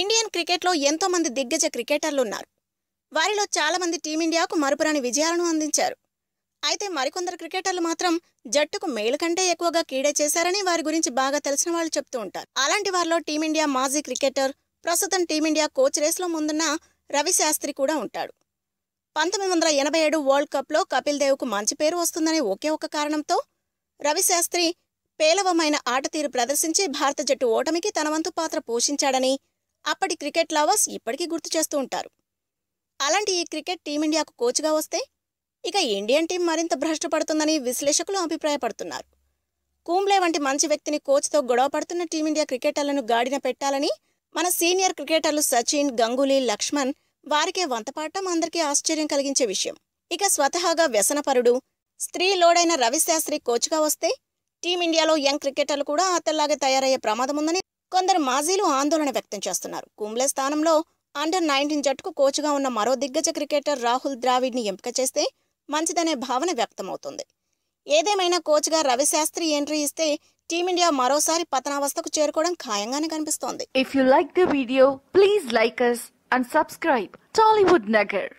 Indian క్రికెట్లో ఎంతో మంది దిగ్గజ క్రికెటర్లు ఉన్నారు వారిలో చాలామంది టీమిండియాకు మరుపురాని విజయాలను అందించారు అయితే మరికొందరు క్రికెటర్లు మాత్రం జట్టుకు మేలు కంటే ఎక్కువగా కీడే చేశారని వారి గురించి బాగా తెలిసిన వాళ్ళు చెప్తూ ఉంటారు అలాంటి వారిలో టీమిండియా మాజీ క్రికెటర్ ప్రస్తుతం టీమిండియా కోచ్ రేస్లో ముందున్న రవిశాస్త్రి కూడా ఉంటాడు పంతొమ్మిది వందల ఎనభై ఏడు వరల్డ్ కప్లో కపిల్ దేవ్కు మంచి పేరు వస్తుందనే ఒకే ఒక కారణంతో రవిశాస్త్రి పేలవమైన ఆటతీరు ప్రదర్శించి భారత జట్టు ఓటమికి తనవంతు పాత్ర పోషించాడని అప్పటి క్రికెట్ లవర్స్ ఇప్పటికీ గుర్తు చేస్తూ ఉంటారు అలాంటి ఈ క్రికెట్ టీమిండియాకు కోచ్గా వస్తే ఇక ఇండియన్ టీం మరింత భ్రష్టపడుతుందని విశ్లేషకులు అభిప్రాయపడుతున్నారు కూంబ్లే వంటి మంచి వ్యక్తిని కోచ్తో గొడవ పడుతున్న టీమిండియా క్రికెటర్లను గాడిన పెట్టాలని మన సీనియర్ క్రికెటర్లు సచిన్ గంగూలీ లక్ష్మణ్ వారికే వంతపాటం అందరికీ ఆశ్చర్యం కలిగించే విషయం ఇక స్వతహాగా వ్యసనపరుడు స్త్రీ లోడైన రవిశాస్త్రి కోచ్గా వస్తే టీమిండియాలో యంగ్ క్రికెటర్లు కూడా అతల్లాగే తయారయ్యే ప్రమాదం ఉందని కొందరు మాజీలు ఆందోళన వ్యక్తం చేస్తున్నారు కుంబ్లే స్థానంలో అండర్ నైన్టీన్ జట్టుకు కోచ్గా ఉన్న మరో దిగ్గజ క్రికెటర్ రాహుల్ ద్రావిడ్ని ఎంపిక చేస్తే మంచిదనే భావన వ్యక్తమవుతుంది ఏదేమైనా కోచ్గా రవిశాస్త్రి ఎంట్రీ ఇస్తే టీమిండియా మరోసారి పతనావస్థకు చేరుకోవడం ఖాయంగానే కనిపిస్తోంది if you like the video please like us and subscribe Tollywood Nagar